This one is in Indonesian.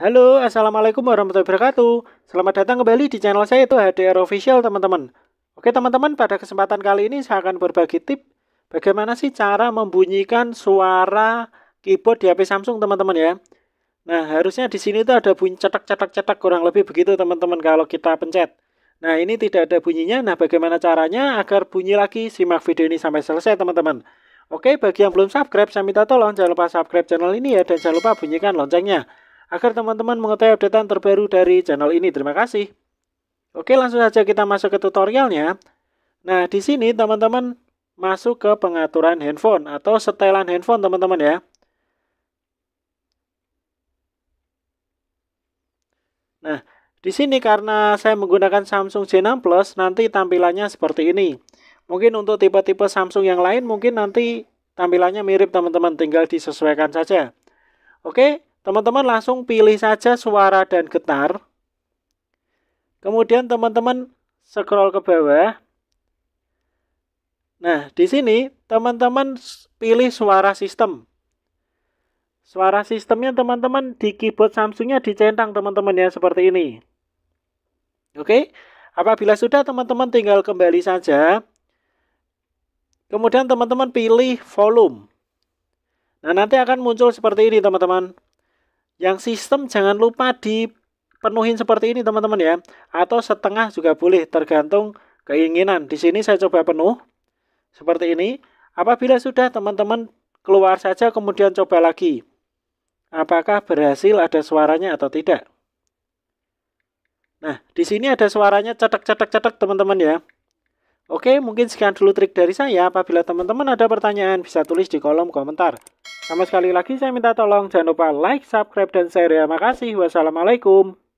Halo, Assalamualaikum warahmatullahi wabarakatuh. Selamat datang kembali di channel saya itu HDR Official, teman-teman. Oke, teman-teman, pada kesempatan kali ini saya akan berbagi tip bagaimana sih cara membunyikan suara keyboard di HP Samsung, teman-teman ya. Nah, harusnya di sini itu ada bunyi cetak-cetak-cetak kurang lebih begitu, teman-teman, kalau kita pencet. Nah, ini tidak ada bunyinya. Nah, bagaimana caranya agar bunyi lagi? Simak video ini sampai selesai, teman-teman. Oke, bagi yang belum subscribe, saya minta tolong jangan lupa subscribe channel ini ya, dan jangan lupa bunyikan loncengnya agar teman-teman mengetahui updatean terbaru dari channel ini. Terima kasih. Oke, langsung saja kita masuk ke tutorialnya. Nah, di sini teman-teman masuk ke pengaturan handphone atau setelan handphone teman-teman ya. Nah, di sini karena saya menggunakan Samsung J6 Plus, nanti tampilannya seperti ini. Mungkin untuk tipe-tipe Samsung yang lain mungkin nanti tampilannya mirip teman-teman, tinggal disesuaikan saja. Oke, Teman-teman langsung pilih saja suara dan getar. Kemudian teman-teman scroll ke bawah. Nah, di sini teman-teman pilih suara sistem. Suara sistemnya teman-teman di keyboard Samsungnya dicentang teman-teman ya seperti ini. Oke, apabila sudah teman-teman tinggal kembali saja. Kemudian teman-teman pilih volume. Nah, nanti akan muncul seperti ini teman-teman. Yang sistem jangan lupa dipenuhin seperti ini teman-teman ya. Atau setengah juga boleh tergantung keinginan. Di sini saya coba penuh seperti ini. Apabila sudah teman-teman keluar saja kemudian coba lagi. Apakah berhasil ada suaranya atau tidak? Nah, di sini ada suaranya cetek-cetek-cetek teman-teman ya. Oke, mungkin sekian dulu trik dari saya. Apabila teman-teman ada pertanyaan, bisa tulis di kolom komentar. Sama sekali lagi saya minta tolong jangan lupa like, subscribe, dan share ya. Makasih. Wassalamualaikum.